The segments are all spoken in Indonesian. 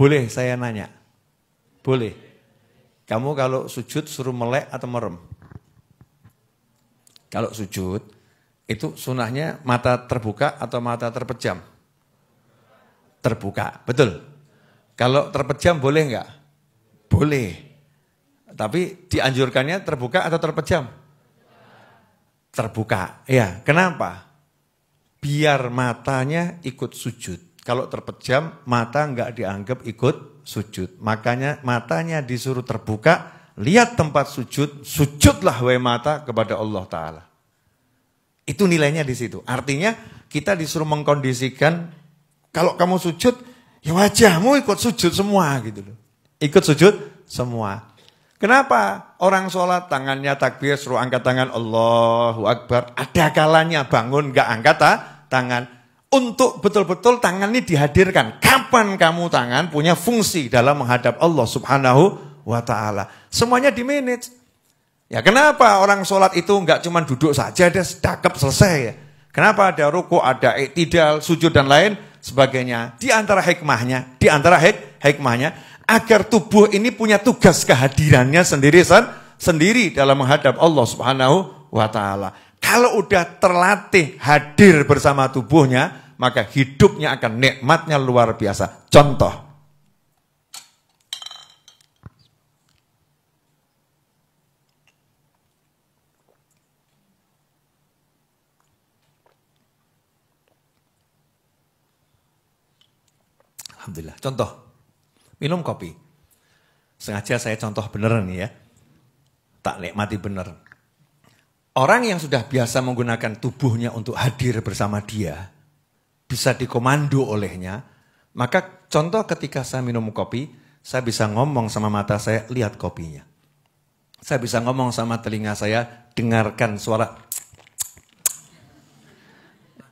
Boleh saya nanya? Boleh. Kamu kalau sujud suruh melek atau merem? Kalau sujud, itu sunahnya mata terbuka atau mata terpejam? Terbuka, betul. Kalau terpejam boleh enggak? Boleh. Tapi dianjurkannya terbuka atau terpejam? Terbuka. Ya, kenapa? Biar matanya ikut sujud kalau terpejam mata nggak dianggap ikut sujud. Makanya matanya disuruh terbuka, lihat tempat sujud, sujudlah wahai mata kepada Allah Ta'ala. Itu nilainya di situ. Artinya kita disuruh mengkondisikan, kalau kamu sujud, ya wajahmu ikut sujud semua gitu loh. Ikut sujud semua. Kenapa orang sholat tangannya takbir suruh angkat tangan Allahu Akbar. Ada kalanya bangun gak angkat ah, tangan untuk betul-betul tangan ini dihadirkan. Kapan kamu tangan punya fungsi dalam menghadap Allah Subhanahu wa taala? Semuanya di manage. Ya kenapa orang sholat itu nggak cuma duduk saja, ada sedakap selesai ya. Kenapa ada ruku, ada iktidal, sujud dan lain sebagainya. Di antara hikmahnya, di antara hik hikmahnya, agar tubuh ini punya tugas kehadirannya sendiri sendiri dalam menghadap Allah Subhanahu wa taala. Kalau udah terlatih hadir bersama tubuhnya, maka hidupnya akan nikmatnya luar biasa. Contoh, Alhamdulillah. Contoh, minum kopi. Sengaja saya contoh beneran ya. Tak nikmati bener. Orang yang sudah biasa menggunakan tubuhnya untuk hadir bersama dia, bisa dikomando olehnya, maka contoh ketika saya minum kopi, saya bisa ngomong sama mata saya, lihat kopinya. Saya bisa ngomong sama telinga saya, dengarkan suara.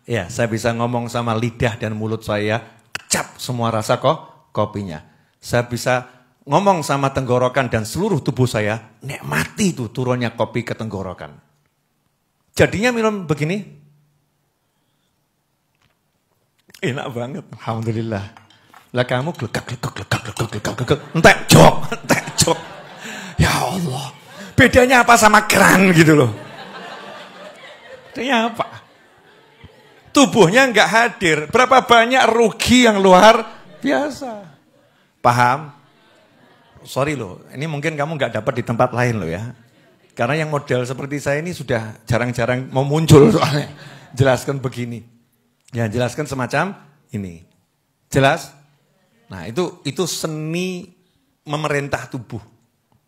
Ya, saya bisa ngomong sama lidah dan mulut saya, kecap semua rasa kok kopinya. Saya bisa ngomong sama tenggorokan dan seluruh tubuh saya, nikmati itu turunnya kopi ke tenggorokan. Jadinya minum begini. Enak banget. Alhamdulillah. Lah kamu glekak glekak glekak glekak glekak glekak. Entek jok, entek jok. Ya Allah. Bedanya apa sama keran gitu loh. Bedanya apa? Tubuhnya nggak hadir. Berapa banyak rugi yang luar biasa. Paham? Sorry loh, ini mungkin kamu nggak dapat di tempat lain loh ya. Karena yang model seperti saya ini sudah jarang-jarang mau muncul soalnya. Jelaskan begini. Ya, jelaskan semacam ini. Jelas? Nah, itu itu seni memerintah tubuh.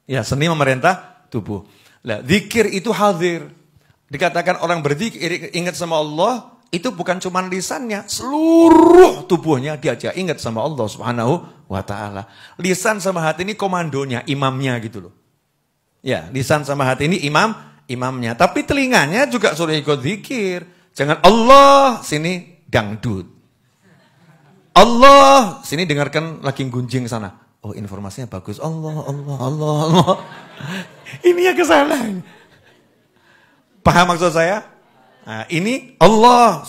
Ya, seni memerintah tubuh. Nah, zikir itu hadir. Dikatakan orang berzikir ingat sama Allah, itu bukan cuma lisannya, seluruh tubuhnya diajak ingat sama Allah Subhanahu wa taala. Lisan sama hati ini komandonya, imamnya gitu loh. Ya, lisan sama hati ini imam, imamnya. Tapi telinganya juga suruh ikut zikir. Jangan Allah sini dangdut. Allah sini dengarkan lagi gunjing sana. Oh informasinya bagus. Allah, Allah, Allah, Allah. Ini ya kesalahan. Paham maksud saya? Nah, ini Allah.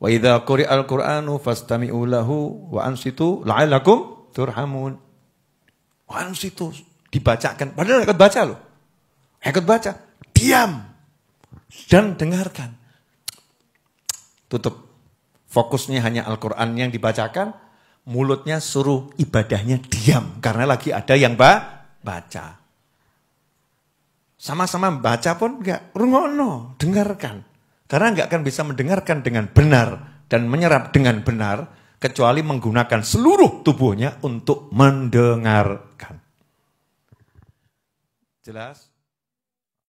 Wa quri al Qur'anu fastami'u lahu wa ansitu la'alakum turhamun. Wa ansitu dibacakan. Padahal ikut baca loh. Ikut baca. Diam. Dan dengarkan. Tutup. Fokusnya hanya Al-Quran yang dibacakan. Mulutnya suruh ibadahnya diam. Karena lagi ada yang ba baca. Sama-sama baca pun enggak. Rungono, dengarkan. Karena enggak akan bisa mendengarkan dengan benar. Dan menyerap dengan benar. Kecuali menggunakan seluruh tubuhnya untuk mendengarkan. Jelas?